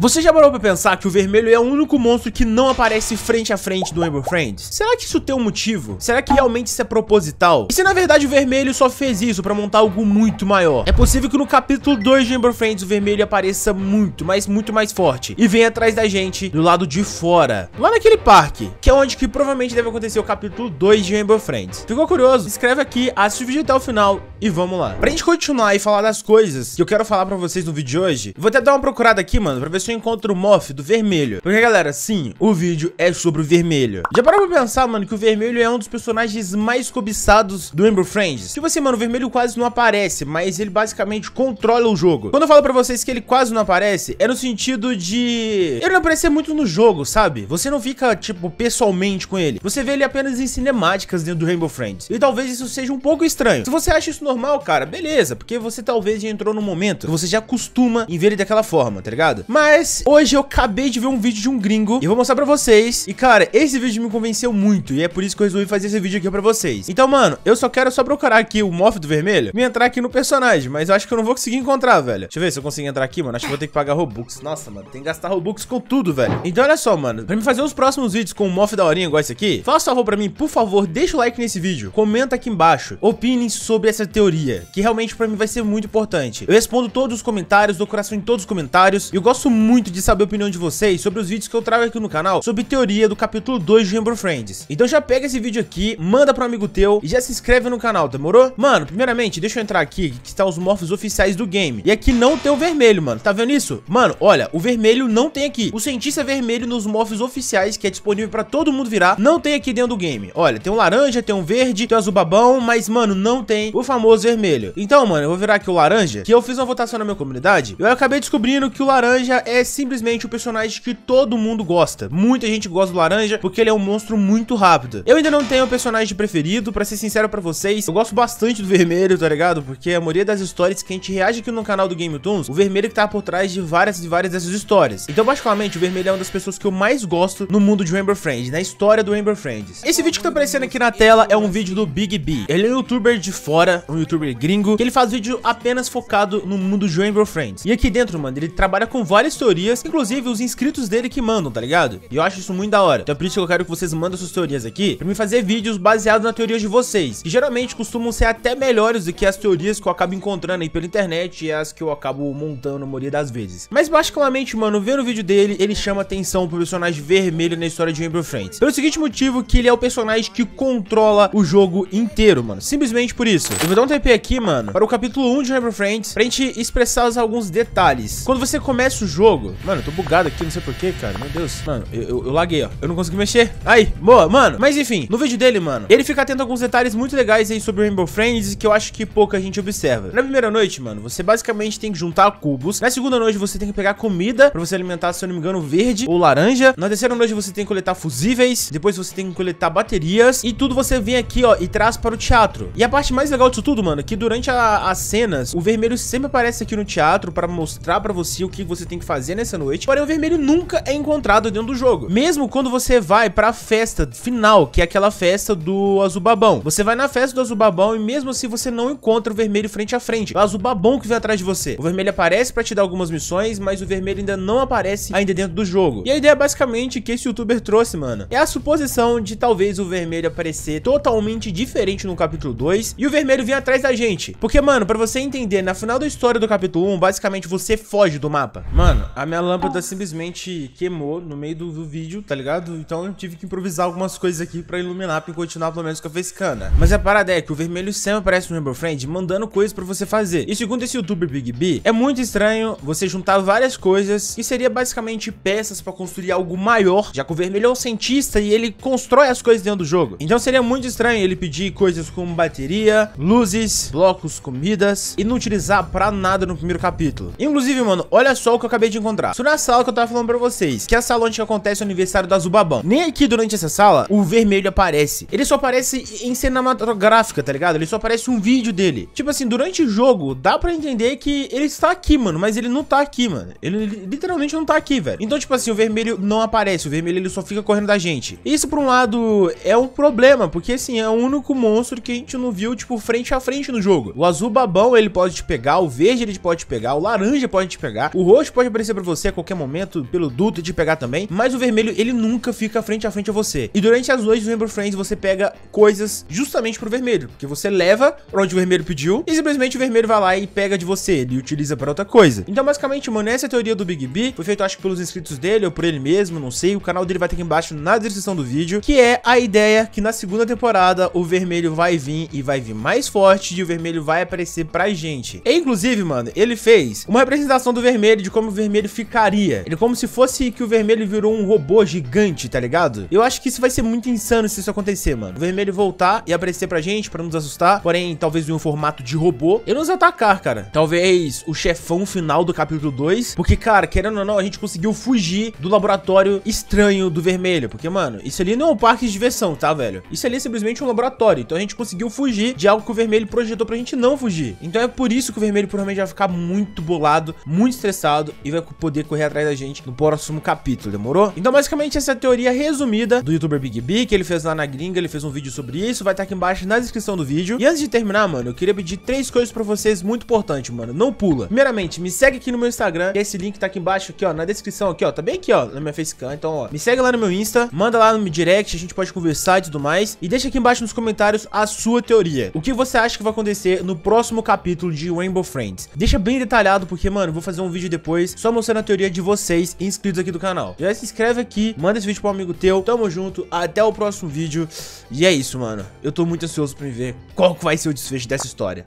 Você já parou pra pensar que o vermelho é o único monstro que não aparece frente a frente do Amber Friends? Será que isso tem um motivo? Será que realmente isso é proposital? E se na verdade o vermelho só fez isso pra montar algo muito maior? É possível que no capítulo 2 de Amber Friends o vermelho apareça muito, mas muito mais forte e venha atrás da gente do lado de fora, lá naquele parque, que é onde que provavelmente deve acontecer o capítulo 2 de Amber Friends. Ficou curioso? Escreve aqui, assiste o vídeo até o final e vamos lá. Pra gente continuar e falar das coisas que eu quero falar pra vocês no vídeo de hoje, vou até dar uma procurada aqui, mano, pra ver se você encontra o Moff do vermelho. Porque, galera, sim, o vídeo é sobre o vermelho. Já parou pra pensar, mano, que o vermelho é um dos personagens mais cobiçados do Rainbow Friends? Tipo assim, mano, o vermelho quase não aparece, mas ele basicamente controla o jogo. Quando eu falo pra vocês que ele quase não aparece, é no sentido de... Ele não aparecer muito no jogo, sabe? Você não fica, tipo, pessoalmente com ele. Você vê ele apenas em cinemáticas dentro do Rainbow Friends. E talvez isso seja um pouco estranho. Se você acha isso normal, cara, beleza. Porque você talvez já entrou num momento que você já costuma em ver ele daquela forma, tá ligado? Mas mas hoje eu acabei de ver um vídeo de um gringo e vou mostrar pra vocês. E, cara, esse vídeo me convenceu muito e é por isso que eu resolvi fazer esse vídeo aqui pra vocês. Então, mano, eu só quero só procurar aqui o Moff do Vermelho e entrar aqui no personagem, mas eu acho que eu não vou conseguir encontrar, velho. Deixa eu ver se eu consigo entrar aqui, mano. Acho que vou ter que pagar Robux. Nossa, mano, tem que gastar Robux com tudo, velho. Então, olha só, mano. Pra mim fazer os próximos vídeos com o Moff da horinha igual esse aqui, faça um favor pra mim, por favor, deixa o like nesse vídeo. Comenta aqui embaixo. Opinem sobre essa teoria, que realmente pra mim vai ser muito importante. Eu respondo todos os comentários, dou coração em todos os comentários. e Eu gosto muito muito de saber a opinião de vocês sobre os vídeos que eu trago aqui no canal sobre teoria do capítulo 2 de Rainbow Friends. Então já pega esse vídeo aqui, manda para um amigo teu e já se inscreve no canal, demorou? Tá, mano, primeiramente, deixa eu entrar aqui que está os morfos oficiais do game. E aqui não tem o vermelho, mano. Tá vendo isso? Mano, olha, o vermelho não tem aqui. O cientista vermelho nos morfos oficiais que é disponível para todo mundo virar, não tem aqui dentro do game. Olha, tem um laranja, tem um verde, tem um azul babão, mas mano, não tem o famoso vermelho. Então, mano, eu vou virar aqui o laranja, que eu fiz uma votação na minha comunidade. Eu acabei descobrindo que o laranja é é simplesmente o personagem que todo mundo gosta. Muita gente gosta do laranja porque ele é um monstro muito rápido. Eu ainda não tenho um personagem preferido, pra ser sincero pra vocês, eu gosto bastante do vermelho, tá ligado? Porque a maioria das histórias que a gente reage aqui no canal do Game Tunes, o vermelho que tá por trás de várias e várias dessas histórias. Então, basicamente, o vermelho é uma das pessoas que eu mais gosto no mundo de Rainbow Friends, na história do Rainbow Friends. Esse vídeo que tá aparecendo aqui na tela é um vídeo do Big B. Ele é um youtuber de fora, um youtuber gringo, que ele faz vídeo apenas focado no mundo de Rainbow Friends. E aqui dentro, mano, ele trabalha com várias teorias teorias, inclusive os inscritos dele que mandam, tá ligado? E eu acho isso muito da hora. Então é por isso que eu quero que vocês mandem suas teorias aqui, pra me fazer vídeos baseados na teoria de vocês, que geralmente costumam ser até melhores do que as teorias que eu acabo encontrando aí pela internet e as que eu acabo montando a maioria das vezes. Mas basicamente, mano, vendo o vídeo dele, ele chama atenção pro personagem vermelho na história de Rainbow Friends. Pelo seguinte motivo, que ele é o personagem que controla o jogo inteiro, mano. Simplesmente por isso. Eu vou dar um TP aqui, mano, para o capítulo 1 de Rainbow Friends, pra gente expressar alguns detalhes. Quando você começa o jogo, jogo. Mano, eu tô bugado aqui, não sei porquê, cara. Meu Deus. Mano, eu, eu, eu, laguei, ó. Eu não consegui mexer. Aí, boa, mano. Mas enfim, no vídeo dele, mano, ele fica atento a alguns detalhes muito legais aí sobre Rainbow Friends que eu acho que pouca gente observa. Na primeira noite, mano, você basicamente tem que juntar cubos. Na segunda noite, você tem que pegar comida pra você alimentar, se eu não me engano, verde ou laranja. Na terceira noite, você tem que coletar fusíveis. Depois, você tem que coletar baterias. E tudo você vem aqui, ó, e traz para o teatro. E a parte mais legal disso tudo, mano, é que durante as cenas, o vermelho sempre aparece aqui no teatro pra mostrar pra você o que você tem que fazer fazer nessa noite, porém o vermelho nunca é encontrado dentro do jogo. Mesmo quando você vai pra festa final, que é aquela festa do Azubabão. Você vai na festa do Azubabão e mesmo assim você não encontra o vermelho frente a frente. É o Azubabão que vem atrás de você. O vermelho aparece pra te dar algumas missões, mas o vermelho ainda não aparece ainda dentro do jogo. E a ideia é basicamente que esse youtuber trouxe, mano, é a suposição de talvez o vermelho aparecer totalmente diferente no capítulo 2 e o vermelho vir atrás da gente. Porque, mano, pra você entender, na final da história do capítulo 1, basicamente você foge do mapa. Mano, a minha lâmpada simplesmente queimou no meio do, do, vídeo, tá ligado? Então eu tive que improvisar algumas coisas aqui pra iluminar, pra continuar pelo menos com a facecana. Mas a parada é que o vermelho sempre aparece no Rainbow Friend mandando coisas pra você fazer. E segundo esse youtuber Big B, é muito estranho você juntar várias coisas, que seria basicamente peças pra construir algo maior, já que o vermelho é um cientista e ele constrói as coisas dentro do jogo. Então seria muito estranho ele pedir coisas como bateria, luzes, blocos, comidas, e não utilizar pra nada no primeiro capítulo. Inclusive, mano, olha só o que eu acabei de encontrar. Isso na é sala que eu tava falando pra vocês, que é a sala onde acontece o aniversário da Zubaban. Nem aqui durante essa sala, o vermelho aparece. Ele só aparece em cinematográfica, tá ligado? Ele só aparece um vídeo dele. Tipo assim, durante o jogo, dá pra entender que ele está aqui, mano, mas ele não tá aqui, mano. Ele literalmente não tá aqui, velho. Então, tipo assim, o vermelho não aparece, o vermelho ele só fica correndo da gente. Isso, por um lado, é um problema, porque assim, é o único monstro que a gente não viu, tipo, frente a frente no jogo. O azul babão, ele pode te pegar, o verde ele pode te pegar, o laranja pode te pegar, o roxo pode aparecer aparecer pra você a qualquer momento, pelo duto e te pegar também, mas o vermelho, ele nunca fica frente a frente a você. E durante as noites do Rainbow Friends, você pega coisas justamente pro vermelho, porque você leva pra onde o vermelho pediu, e simplesmente o vermelho vai lá e pega de você, ele utiliza pra outra coisa. Então, basicamente, mano, essa é a teoria do Big B, foi feito, acho que pelos inscritos dele, ou por ele mesmo, não sei, o canal dele vai ter aqui embaixo na descrição do vídeo, que é a ideia que na segunda temporada, o vermelho vai vir e vai vir mais forte, e o vermelho vai aparecer pra gente. E, inclusive, mano, ele fez uma representação do vermelho, de como o vermelho vermelho ficaria. Ele como se fosse que o vermelho virou um robô gigante, tá ligado? Eu acho que isso vai ser muito insano se isso acontecer, mano. O vermelho voltar e aparecer pra gente, pra nos assustar, porém, talvez em um formato de robô, e nos atacar, cara. Talvez o chefão final do capítulo 2, porque, cara, querendo ou não, a gente conseguiu fugir do laboratório estranho do vermelho, porque, mano, isso ali não é um parque de diversão, tá, velho? Isso ali é simplesmente um laboratório, então a gente conseguiu fugir de algo que o vermelho projetou pra gente não fugir. Então é por isso que o vermelho provavelmente vai ficar muito bolado, muito estressado e vai poder correr atrás da gente no próximo capítulo, demorou? Então, basicamente, essa é a teoria resumida do youtuber Big B, que ele fez lá na gringa, ele fez um vídeo sobre isso, vai estar aqui embaixo na descrição do vídeo. E antes de terminar, mano, eu queria pedir três coisas pra vocês muito importantes, mano, não pula. Primeiramente, me segue aqui no meu Instagram, que esse link tá aqui embaixo, aqui, ó, na descrição, aqui, ó, tá bem aqui, ó, na minha facecam, então, ó, me segue lá no meu Insta, manda lá no meu direct, a gente pode conversar e tudo mais, e deixa aqui embaixo nos comentários a sua teoria. O que você acha que vai acontecer no próximo capítulo de Rainbow Friends? Deixa bem detalhado, porque, mano, vou fazer um vídeo depois só mostrando mostrando a teoria de vocês inscritos aqui do canal. Já se inscreve aqui, manda esse vídeo pro amigo teu. Tamo junto, até o próximo vídeo. E é isso, mano. Eu tô muito ansioso pra ver qual que vai ser o desfecho dessa história.